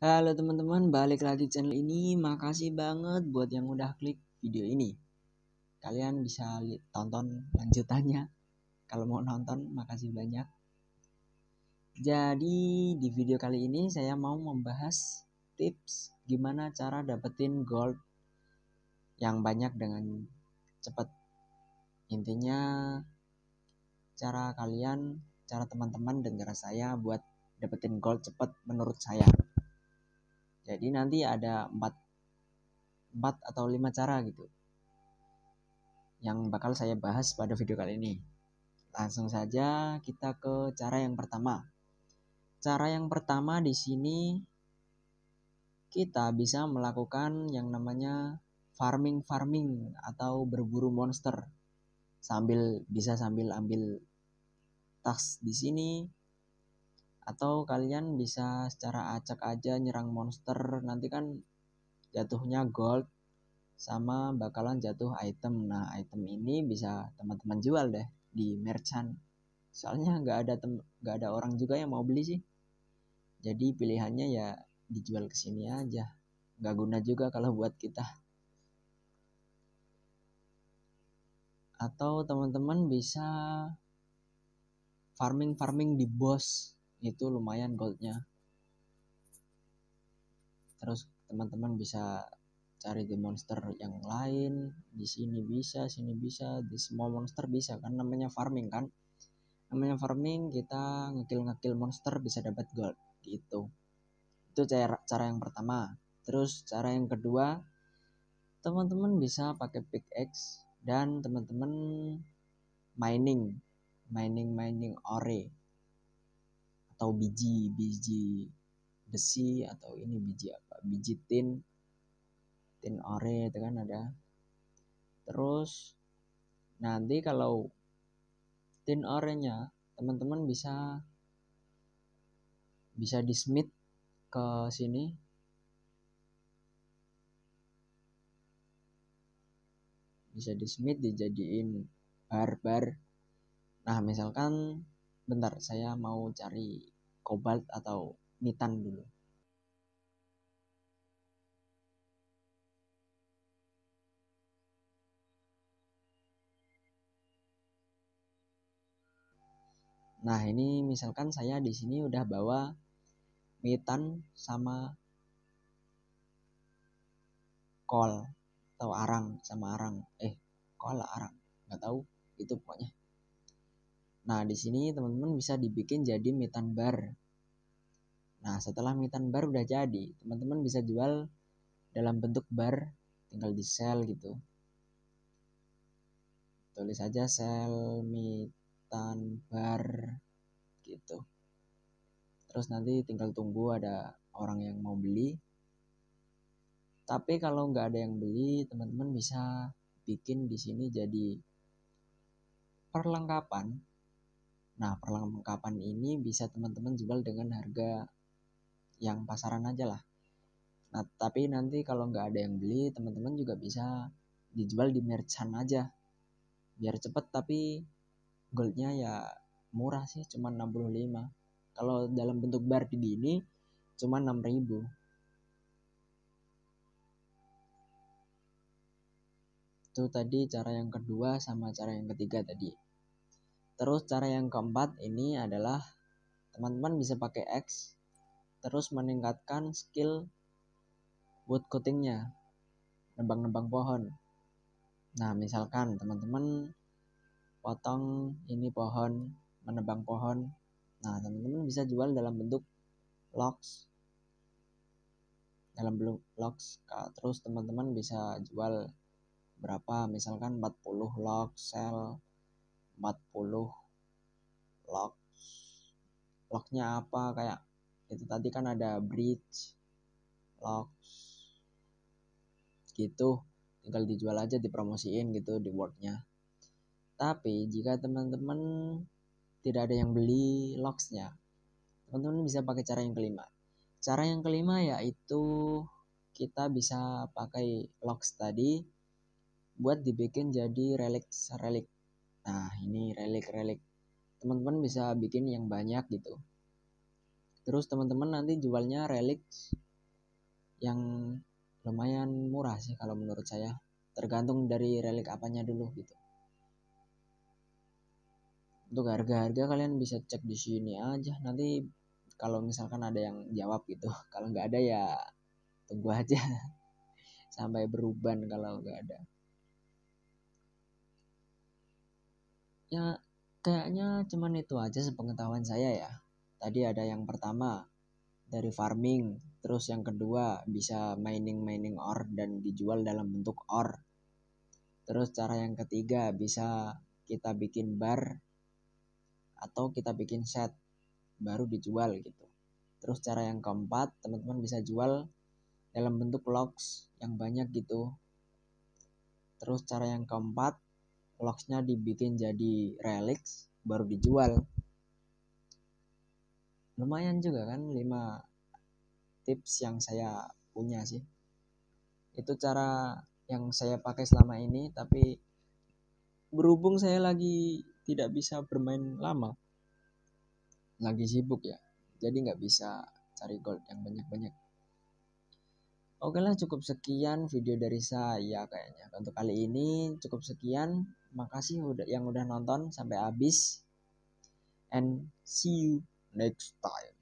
Halo teman-teman, balik lagi channel ini. Makasih banget buat yang udah klik video ini. Kalian bisa lihat tonton lanjutannya. Kalau mau nonton, makasih banyak. Jadi, di video kali ini saya mau membahas tips gimana cara dapetin gold yang banyak dengan cepat. Intinya cara kalian, cara teman-teman dan cara saya buat dapetin gold cepat menurut saya jadi nanti ada empat empat atau lima cara gitu yang bakal saya bahas pada video kali ini langsung saja kita ke cara yang pertama cara yang pertama di sini kita bisa melakukan yang namanya farming farming atau berburu monster sambil bisa sambil ambil tas di sini atau kalian bisa secara acak aja nyerang monster nanti kan jatuhnya gold sama bakalan jatuh item nah item ini bisa teman-teman jual deh di merchant soalnya nggak ada nggak ada orang juga yang mau beli sih jadi pilihannya ya dijual ke sini aja nggak guna juga kalau buat kita atau teman-teman bisa farming farming di boss itu lumayan goldnya terus teman-teman bisa cari di monster yang lain di sini bisa sini bisa di semua monster bisa kan namanya farming kan namanya farming kita ngekill ngekill monster bisa dapat gold gitu itu cara cara yang pertama terus cara yang kedua teman-teman bisa pakai pickaxe dan teman-teman mining mining mining ore atau biji biji besi atau ini biji apa biji tin tin ore itu kan ada terus nanti kalau tin ore nya teman-teman bisa bisa di smith ke sini bisa di smith dijadiin bar-bar nah misalkan bentar saya mau cari kobalt atau nitan dulu. Nah, ini misalkan saya di sini udah bawa metan sama kol atau arang sama arang. Eh, di sini teman-teman bisa dibikin jadi mitan bar. Nah, setelah mitan bar udah jadi, teman-teman bisa jual dalam bentuk bar, tinggal di sel gitu. Tulis aja sel mitan bar gitu. Terus nanti tinggal tunggu ada orang yang mau beli. Tapi kalau nggak ada yang beli, teman-teman bisa bikin di sini jadi perlengkapan Nah, perlengkapan ini bisa teman-teman jual dengan harga yang pasaran aja lah. Nah, tapi nanti kalau nggak ada yang beli, teman-teman juga bisa dijual di merchant aja. Biar cepet tapi goldnya ya murah sih, cuma 65. Kalau dalam bentuk bar di ini cuma 6000 Itu tadi cara yang kedua sama cara yang ketiga tadi. Terus cara yang keempat ini adalah teman-teman bisa pakai X terus meningkatkan skill wood coatingnya nebang-nebang pohon. Nah misalkan teman-teman potong ini pohon menebang pohon. Nah teman-teman bisa jual dalam bentuk logs dalam bentuk logs terus teman-teman bisa jual berapa misalkan 40 logs sell 40 lock locknya apa kayak itu tadi kan ada bridge lock gitu tinggal dijual aja dipromosiin gitu di wordnya tapi jika teman-teman tidak ada yang beli locksnya teman-teman bisa pakai cara yang kelima cara yang kelima yaitu kita bisa pakai locks tadi buat dibikin jadi relic relic Nah, ini relik-relik. Teman-teman bisa bikin yang banyak gitu. Terus teman-teman nanti jualnya relik yang lumayan murah sih kalau menurut saya. Tergantung dari relik apanya dulu gitu. Untuk harga-harga kalian bisa cek di sini aja. Nanti kalau misalkan ada yang jawab gitu. Kalau nggak ada ya tunggu aja sampai beruban kalau nggak ada. ya kayaknya cuman itu aja sepengetahuan saya ya tadi ada yang pertama dari farming terus yang kedua bisa mining mining ore dan dijual dalam bentuk ore terus cara yang ketiga bisa kita bikin bar atau kita bikin set baru dijual gitu terus cara yang keempat teman-teman bisa jual dalam bentuk logs yang banyak gitu terus cara yang keempat locksnya dibikin jadi relics baru dijual lumayan juga kan 5 tips yang saya punya sih itu cara yang saya pakai selama ini tapi berhubung saya lagi tidak bisa bermain lama lagi sibuk ya jadi nggak bisa cari gold yang banyak-banyak Oke lah cukup sekian video dari saya kayaknya untuk kali ini cukup sekian makasih udah yang udah nonton sampai habis and see you next time